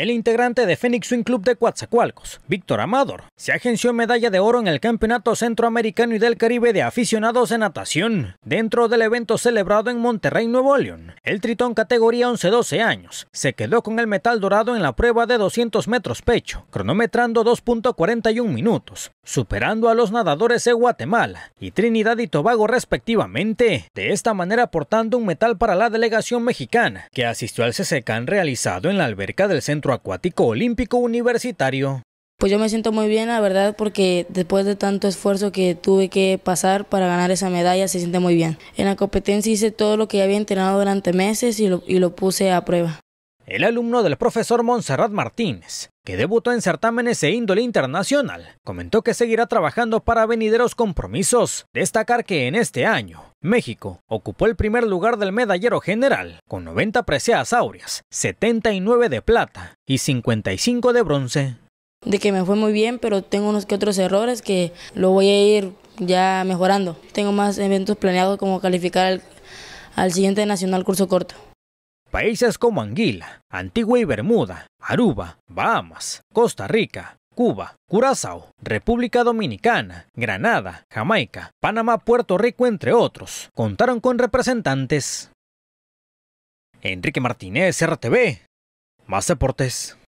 El integrante de Phoenix Swing Club de Coatzacoalcos, Víctor Amador, se agenció medalla de oro en el Campeonato Centroamericano y del Caribe de Aficionados en Natación, dentro del evento celebrado en Monterrey, Nuevo León. El tritón categoría 11-12 años se quedó con el metal dorado en la prueba de 200 metros pecho, cronometrando 2.41 minutos, superando a los nadadores de Guatemala y Trinidad y Tobago respectivamente, de esta manera aportando un metal para la delegación mexicana que asistió al CCCAN realizado en la alberca del Centro Acuático Olímpico Universitario. Pues yo me siento muy bien, la verdad, porque después de tanto esfuerzo que tuve que pasar para ganar esa medalla, se siente muy bien. En la competencia hice todo lo que había entrenado durante meses y lo puse a prueba el alumno del profesor Montserrat Martínez, que debutó en certámenes e índole internacional, comentó que seguirá trabajando para venideros compromisos. Destacar que en este año, México ocupó el primer lugar del medallero general, con 90 preciadas áureas, 79 de plata y 55 de bronce. De que me fue muy bien, pero tengo unos que otros errores que lo voy a ir ya mejorando. Tengo más eventos planeados como calificar al siguiente Nacional Curso Corto. Países como Anguila, Antigua y Bermuda, Aruba, Bahamas, Costa Rica, Cuba, Curazao, República Dominicana, Granada, Jamaica, Panamá, Puerto Rico, entre otros, contaron con representantes. Enrique Martínez, RTV. Más deportes.